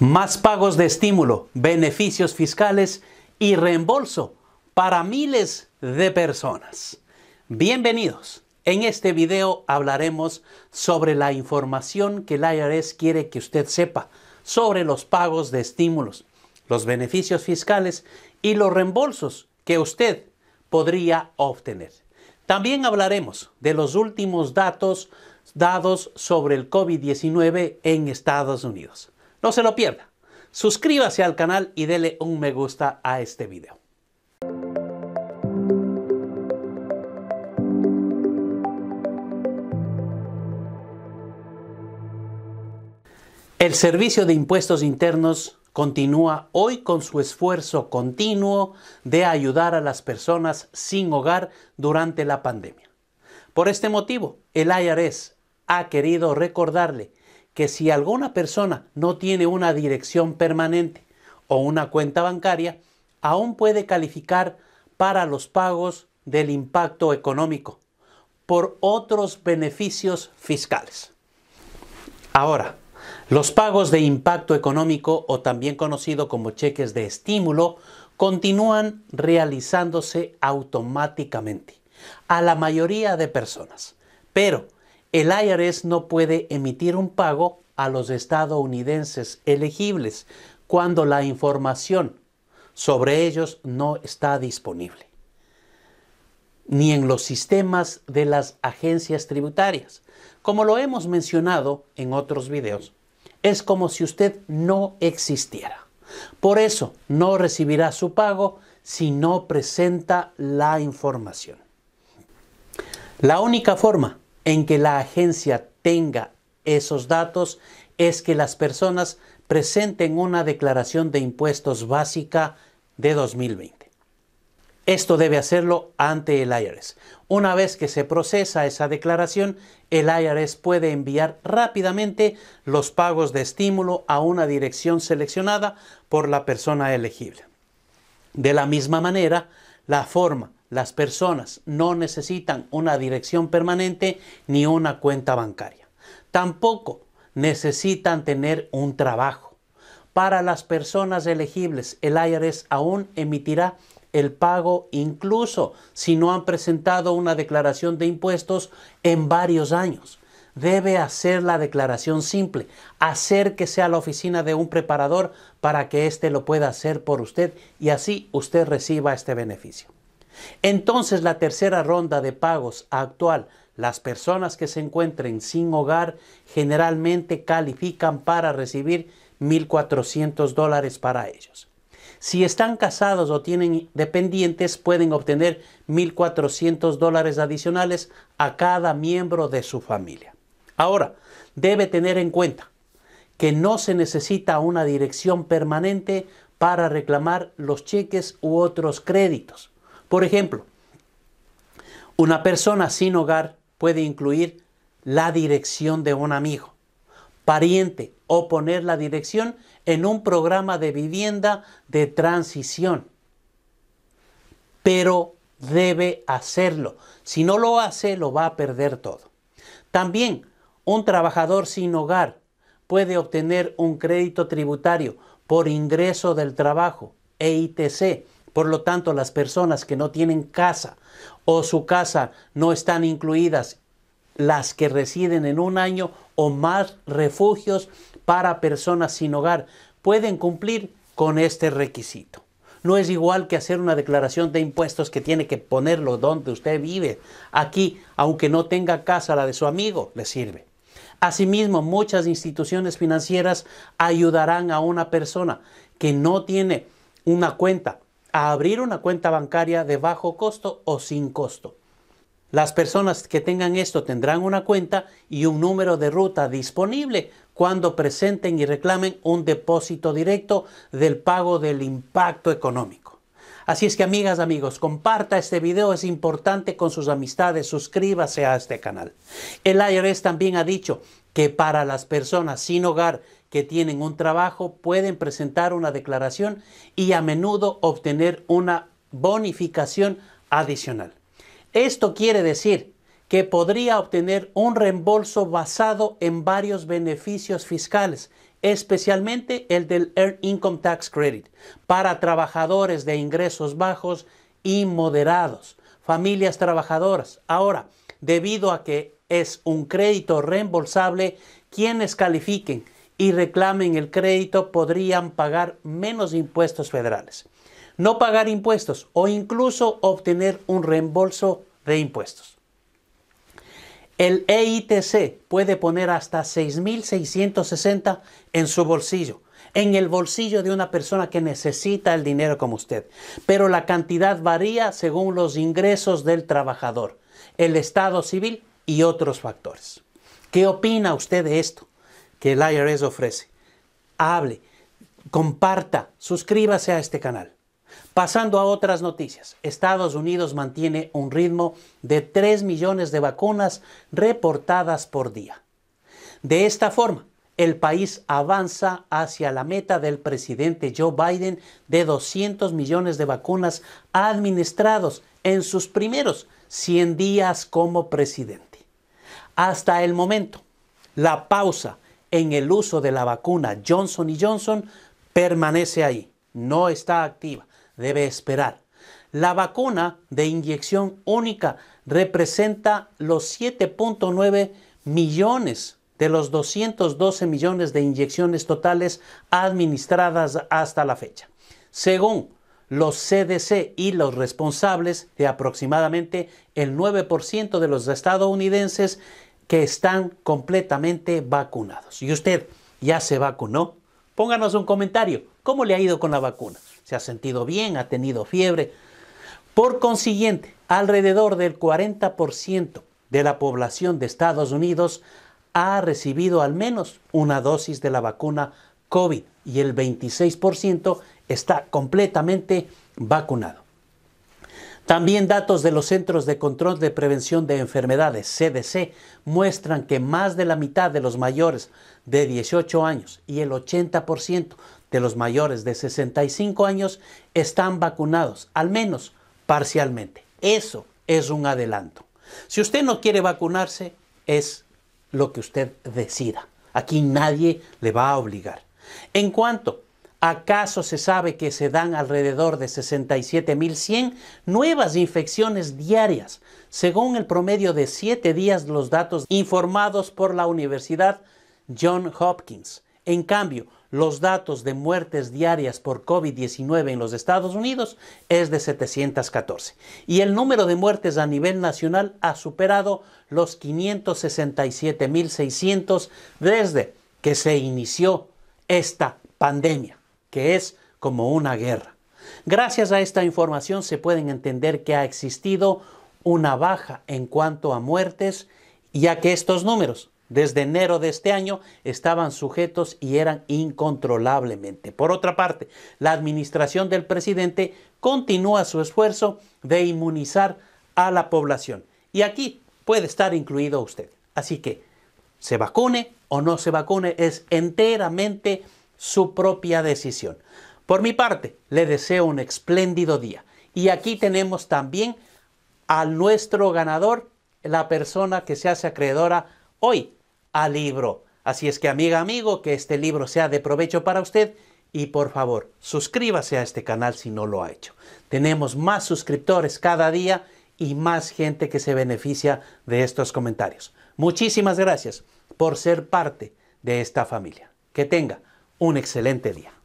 Más pagos de estímulo, beneficios fiscales y reembolso para miles de personas. Bienvenidos. En este video hablaremos sobre la información que el IRS quiere que usted sepa sobre los pagos de estímulos, los beneficios fiscales y los reembolsos que usted podría obtener. También hablaremos de los últimos datos dados sobre el COVID-19 en Estados Unidos. No se lo pierda. Suscríbase al canal y dele un me gusta a este video. El Servicio de Impuestos Internos continúa hoy con su esfuerzo continuo de ayudar a las personas sin hogar durante la pandemia. Por este motivo, el IRS ha querido recordarle que si alguna persona no tiene una dirección permanente o una cuenta bancaria, aún puede calificar para los pagos del impacto económico por otros beneficios fiscales. Ahora, los pagos de impacto económico o también conocido como cheques de estímulo continúan realizándose automáticamente a la mayoría de personas, pero el IRS no puede emitir un pago a los estadounidenses elegibles cuando la información sobre ellos no está disponible, ni en los sistemas de las agencias tributarias. Como lo hemos mencionado en otros videos, es como si usted no existiera. Por eso no recibirá su pago si no presenta la información. La única forma en que la agencia tenga esos datos es que las personas presenten una declaración de impuestos básica de 2020. Esto debe hacerlo ante el IRS. Una vez que se procesa esa declaración, el IRS puede enviar rápidamente los pagos de estímulo a una dirección seleccionada por la persona elegible. De la misma manera, la forma las personas no necesitan una dirección permanente ni una cuenta bancaria. Tampoco necesitan tener un trabajo. Para las personas elegibles, el IRS aún emitirá el pago incluso si no han presentado una declaración de impuestos en varios años. Debe hacer la declaración simple, Hacer que sea la oficina de un preparador para que éste lo pueda hacer por usted y así usted reciba este beneficio. Entonces la tercera ronda de pagos actual, las personas que se encuentren sin hogar generalmente califican para recibir 1.400 dólares para ellos. Si están casados o tienen dependientes, pueden obtener 1.400 dólares adicionales a cada miembro de su familia. Ahora, debe tener en cuenta que no se necesita una dirección permanente para reclamar los cheques u otros créditos. Por ejemplo, una persona sin hogar puede incluir la dirección de un amigo, pariente o poner la dirección en un programa de vivienda de transición. Pero debe hacerlo. Si no lo hace, lo va a perder todo. También, un trabajador sin hogar puede obtener un crédito tributario por ingreso del trabajo, EITC, por lo tanto, las personas que no tienen casa o su casa no están incluidas, las que residen en un año o más refugios para personas sin hogar, pueden cumplir con este requisito. No es igual que hacer una declaración de impuestos que tiene que ponerlo donde usted vive. Aquí, aunque no tenga casa, la de su amigo le sirve. Asimismo, muchas instituciones financieras ayudarán a una persona que no tiene una cuenta a abrir una cuenta bancaria de bajo costo o sin costo. Las personas que tengan esto tendrán una cuenta y un número de ruta disponible cuando presenten y reclamen un depósito directo del pago del impacto económico. Así es que amigas, amigos, comparta este video, es importante con sus amistades, suscríbase a este canal. El IRS también ha dicho que para las personas sin hogar que tienen un trabajo pueden presentar una declaración y a menudo obtener una bonificación adicional. Esto quiere decir que podría obtener un reembolso basado en varios beneficios fiscales, especialmente el del Earned Income Tax Credit, para trabajadores de ingresos bajos y moderados, familias trabajadoras. Ahora, debido a que es un crédito reembolsable, quienes califiquen y reclamen el crédito podrían pagar menos impuestos federales, no pagar impuestos o incluso obtener un reembolso de impuestos. El EITC puede poner hasta 6.660 en su bolsillo, en el bolsillo de una persona que necesita el dinero como usted, pero la cantidad varía según los ingresos del trabajador, el estado civil y otros factores. ¿Qué opina usted de esto? que el IRS ofrece. Hable, comparta, suscríbase a este canal. Pasando a otras noticias, Estados Unidos mantiene un ritmo de 3 millones de vacunas reportadas por día. De esta forma, el país avanza hacia la meta del presidente Joe Biden de 200 millones de vacunas administrados en sus primeros 100 días como presidente. Hasta el momento, la pausa en el uso de la vacuna Johnson Johnson permanece ahí, no está activa, debe esperar. La vacuna de inyección única representa los 7.9 millones de los 212 millones de inyecciones totales administradas hasta la fecha. Según los CDC y los responsables de aproximadamente el 9% de los estadounidenses, que están completamente vacunados. ¿Y usted ya se vacunó? Pónganos un comentario. ¿Cómo le ha ido con la vacuna? ¿Se ha sentido bien? ¿Ha tenido fiebre? Por consiguiente, alrededor del 40% de la población de Estados Unidos ha recibido al menos una dosis de la vacuna COVID y el 26% está completamente vacunado. También datos de los Centros de Control de Prevención de Enfermedades, CDC, muestran que más de la mitad de los mayores de 18 años y el 80% de los mayores de 65 años están vacunados, al menos parcialmente. Eso es un adelanto. Si usted no quiere vacunarse, es lo que usted decida. Aquí nadie le va a obligar. En cuanto ¿Acaso se sabe que se dan alrededor de 67.100 nuevas infecciones diarias, según el promedio de 7 días los datos informados por la Universidad John Hopkins? En cambio, los datos de muertes diarias por COVID-19 en los Estados Unidos es de 714 y el número de muertes a nivel nacional ha superado los 567.600 desde que se inició esta pandemia que es como una guerra. Gracias a esta información se pueden entender que ha existido una baja en cuanto a muertes, ya que estos números desde enero de este año estaban sujetos y eran incontrolablemente. Por otra parte, la administración del presidente continúa su esfuerzo de inmunizar a la población. Y aquí puede estar incluido usted. Así que, se vacune o no se vacune, es enteramente su propia decisión. Por mi parte, le deseo un espléndido día. Y aquí tenemos también a nuestro ganador, la persona que se hace acreedora hoy al libro. Así es que amiga, amigo, que este libro sea de provecho para usted y por favor, suscríbase a este canal si no lo ha hecho. Tenemos más suscriptores cada día y más gente que se beneficia de estos comentarios. Muchísimas gracias por ser parte de esta familia. Que tenga un excelente día.